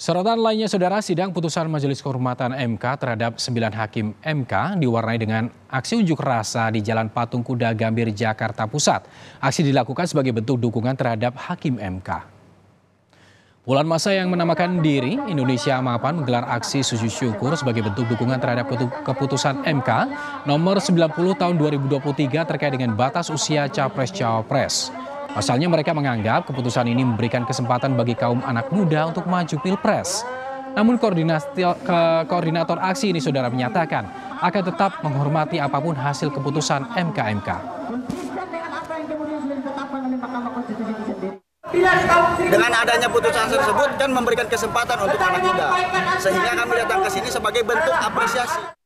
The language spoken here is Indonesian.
Sorotan lainnya saudara sidang putusan Majelis Kehormatan MK terhadap sembilan hakim MK diwarnai dengan aksi unjuk rasa di Jalan Patung Kuda Gambir Jakarta Pusat. Aksi dilakukan sebagai bentuk dukungan terhadap hakim MK. Puluhan masa yang menamakan diri Indonesia Mapan menggelar aksi sujud syukur sebagai bentuk dukungan terhadap keputusan MK nomor 90 tahun 2023 terkait dengan batas usia capres-cawapres. Pasalnya mereka menganggap keputusan ini memberikan kesempatan bagi kaum anak muda untuk maju pilpres. Namun koordinator aksi ini saudara menyatakan akan tetap menghormati apapun hasil keputusan MKMK. Dengan adanya putusan tersebut kan memberikan kesempatan untuk anak muda. Sehingga kami datang ke sini sebagai bentuk apresiasi.